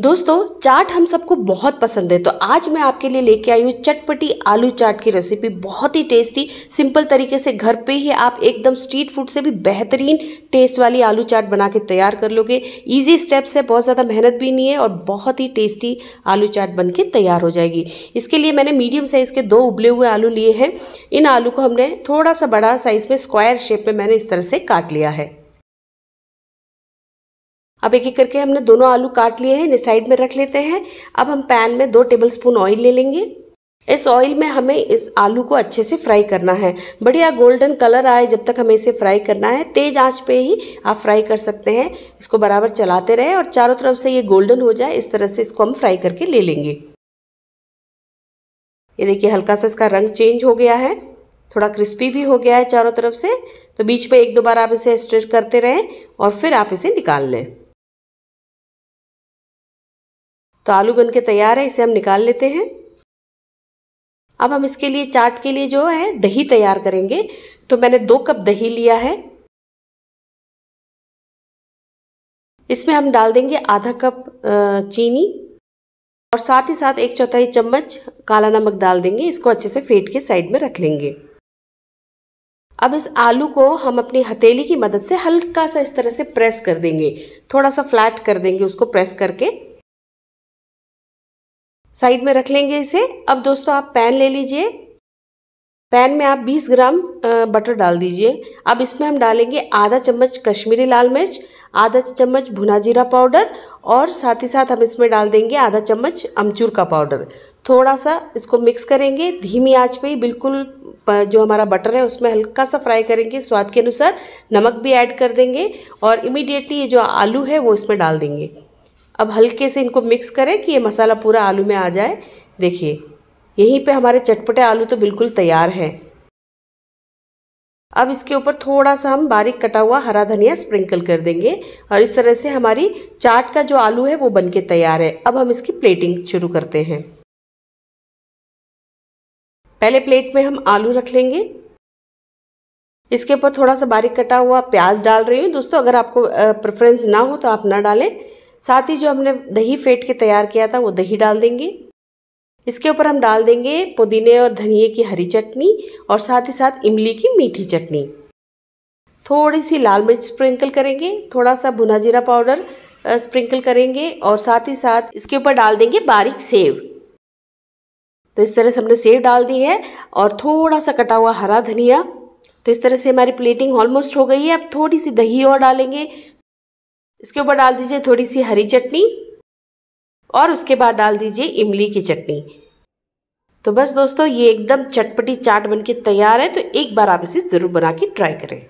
दोस्तों चाट हम सबको बहुत पसंद है तो आज मैं आपके लिए लेके आई हूँ चटपटी आलू चाट की रेसिपी बहुत ही टेस्टी सिंपल तरीके से घर पे ही आप एकदम स्ट्रीट फूड से भी बेहतरीन टेस्ट वाली आलू चाट बना के तैयार कर लोगे इजी स्टेप्स है बहुत ज़्यादा मेहनत भी नहीं है और बहुत ही टेस्टी आलू चाट बन के तैयार हो जाएगी इसके लिए मैंने मीडियम साइज़ के दो उबले हुए आलू लिए हैं इन आलू को हमने थोड़ा सा बड़ा साइज़ में स्क्वायर शेप में मैंने इस तरह से काट लिया है अब एक एक करके हमने दोनों आलू काट लिए हैं इन्हें साइड में रख लेते हैं अब हम पैन में दो टेबलस्पून ऑयल ले लेंगे इस ऑयल में हमें इस आलू को अच्छे से फ्राई करना है बढ़िया गोल्डन कलर आए जब तक हमें इसे फ्राई करना है तेज आंच पे ही आप फ्राई कर सकते हैं इसको बराबर चलाते रहें और चारों तरफ से ये गोल्डन हो जाए इस तरह से इसको हम फ्राई करके ले लेंगे ये देखिए हल्का सा इसका रंग चेंज हो गया है थोड़ा क्रिस्पी भी हो गया है चारों तरफ से तो बीच में एक दो बार आप इसे स्ट्रेट करते रहें और फिर आप इसे निकाल लें तो आलू बन के तैयार है इसे हम निकाल लेते हैं अब हम इसके लिए चाट के लिए जो है दही तैयार करेंगे तो मैंने दो कप दही लिया है इसमें हम डाल देंगे आधा कप चीनी और साथ ही साथ एक चौथाई चम्मच काला नमक डाल देंगे इसको अच्छे से फेंट के साइड में रख लेंगे अब इस आलू को हम अपनी हथेली की मदद से हल्का सा इस तरह से प्रेस कर देंगे थोड़ा सा फ्लैट कर देंगे उसको प्रेस करके साइड में रख लेंगे इसे अब दोस्तों आप पैन ले लीजिए पैन में आप 20 ग्राम बटर डाल दीजिए अब इसमें हम डालेंगे आधा चम्मच कश्मीरी लाल मिर्च आधा चम्मच भुना जीरा पाउडर और साथ ही साथ हम इसमें डाल देंगे आधा चम्मच अमचूर का पाउडर थोड़ा सा इसको मिक्स करेंगे धीमी आंच पे ही बिल्कुल जो हमारा बटर है उसमें हल्का सा फ्राई करेंगे स्वाद के अनुसार नमक भी ऐड कर देंगे और इमीडिएटली ये जो आलू है वो इसमें डाल देंगे अब हल्के से इनको मिक्स करें कि ये मसाला पूरा आलू में आ जाए देखिए यहीं पे हमारे चटपटे आलू तो बिल्कुल तैयार हैं अब इसके ऊपर थोड़ा सा हम बारीक कटा हुआ हरा धनिया स्प्रिंकल कर देंगे और इस तरह से हमारी चाट का जो आलू है वो के तैयार है अब हम इसकी प्लेटिंग शुरू करते हैं पहले प्लेट में हम आलू रख लेंगे इसके ऊपर थोड़ा सा बारीक कटा हुआ प्याज डाल रही हूँ दोस्तों अगर आपको प्रेफरेंस ना हो तो आप ना डालें साथ ही जो हमने दही फेंट के तैयार किया था वो दही डाल देंगे इसके ऊपर हम डाल देंगे पुदीने और धनिए की हरी चटनी और साथ ही साथ इमली की मीठी चटनी थोड़ी सी लाल मिर्च स्प्रिंकल करेंगे थोड़ा सा भुना जीरा पाउडर स्प्रिंकल करेंगे और साथ ही साथ इसके ऊपर डाल देंगे बारीक सेव तो इस तरह से हमने सेव डाल दी है और थोड़ा सा कटा हुआ हरा धनिया तो इस तरह से हमारी प्लेटिंग ऑलमोस्ट हो गई है अब थोड़ी सी दही और डालेंगे इसके ऊपर डाल दीजिए थोड़ी सी हरी चटनी और उसके बाद डाल दीजिए इमली की चटनी तो बस दोस्तों ये एकदम चटपटी चाट बनके तैयार है तो एक बार आप इसे ज़रूर बना के ट्राई करें